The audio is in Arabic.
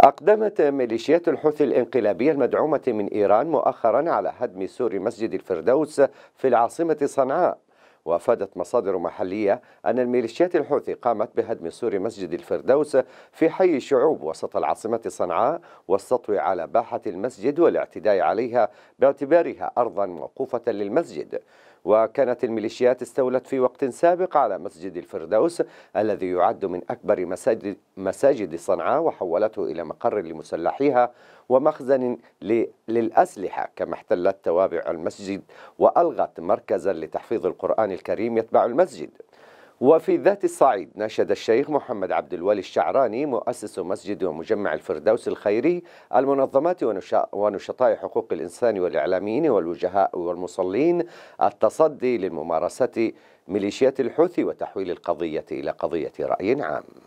أقدمت ميليشيات الحوثي الانقلابية المدعومة من إيران مؤخرا على هدم سور مسجد الفردوس في العاصمة صنعاء وأفادت مصادر محلية أن الميليشيات الحوثي قامت بهدم سور مسجد الفردوس في حي الشعوب وسط العاصمة صنعاء والسطو على باحة المسجد والاعتداء عليها باعتبارها أرضا موقوفة للمسجد وكانت الميليشيات استولت في وقت سابق على مسجد الفردوس الذي يعد من أكبر مساجد, مساجد صنعاء وحولته إلى مقر لمسلحيها ومخزن للأسلحة كما احتلت توابع المسجد وألغت مركزا لتحفيظ القرآن القرآن الكريم يتبع المسجد وفي ذات الصعيد نشد الشيخ محمد عبد الوالي الشعراني مؤسس مسجد ومجمع الفردوس الخيري المنظمات ونشطاء حقوق الإنسان والإعلاميين والوجهاء والمصلين التصدي للممارسة ميليشيات الحوثي وتحويل القضية إلى قضية رأي عام